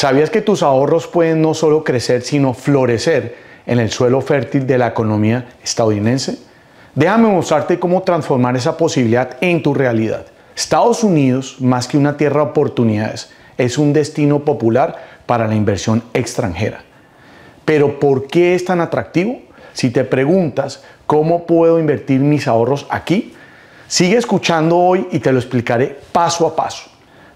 ¿Sabías que tus ahorros pueden no solo crecer, sino florecer en el suelo fértil de la economía estadounidense? Déjame mostrarte cómo transformar esa posibilidad en tu realidad. Estados Unidos, más que una tierra de oportunidades, es un destino popular para la inversión extranjera. Pero ¿por qué es tan atractivo? Si te preguntas cómo puedo invertir mis ahorros aquí, sigue escuchando hoy y te lo explicaré paso a paso.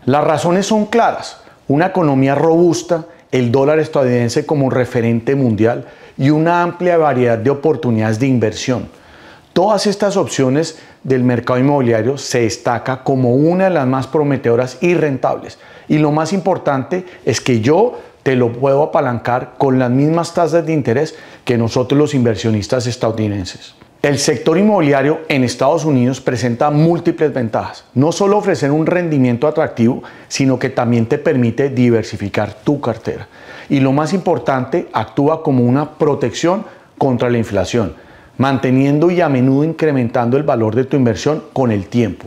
Las razones son claras una economía robusta, el dólar estadounidense como referente mundial y una amplia variedad de oportunidades de inversión. Todas estas opciones del mercado inmobiliario se destaca como una de las más prometedoras y rentables. Y lo más importante es que yo te lo puedo apalancar con las mismas tasas de interés que nosotros los inversionistas estadounidenses. El sector inmobiliario en Estados Unidos presenta múltiples ventajas. No solo ofrecer un rendimiento atractivo, sino que también te permite diversificar tu cartera. Y lo más importante, actúa como una protección contra la inflación, manteniendo y a menudo incrementando el valor de tu inversión con el tiempo.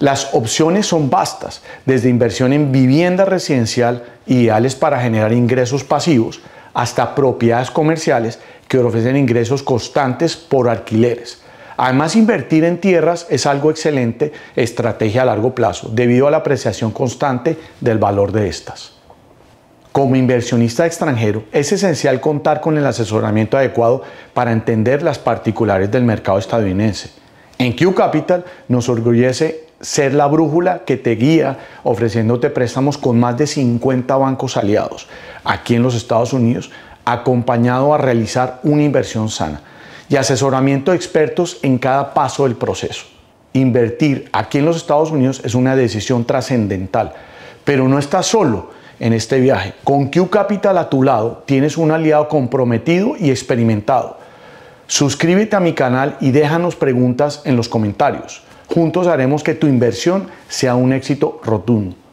Las opciones son vastas, desde inversión en vivienda residencial, ideales para generar ingresos pasivos, hasta propiedades comerciales que ofrecen ingresos constantes por alquileres. Además, invertir en tierras es algo excelente estrategia a largo plazo, debido a la apreciación constante del valor de estas. Como inversionista extranjero, es esencial contar con el asesoramiento adecuado para entender las particulares del mercado estadounidense. En Q Capital nos orgullece ser la brújula que te guía ofreciéndote préstamos con más de 50 bancos aliados aquí en los Estados Unidos, acompañado a realizar una inversión sana y asesoramiento de expertos en cada paso del proceso. Invertir aquí en los Estados Unidos es una decisión trascendental, pero no estás solo en este viaje. Con Q Capital a tu lado tienes un aliado comprometido y experimentado. Suscríbete a mi canal y déjanos preguntas en los comentarios. Juntos haremos que tu inversión sea un éxito rotundo.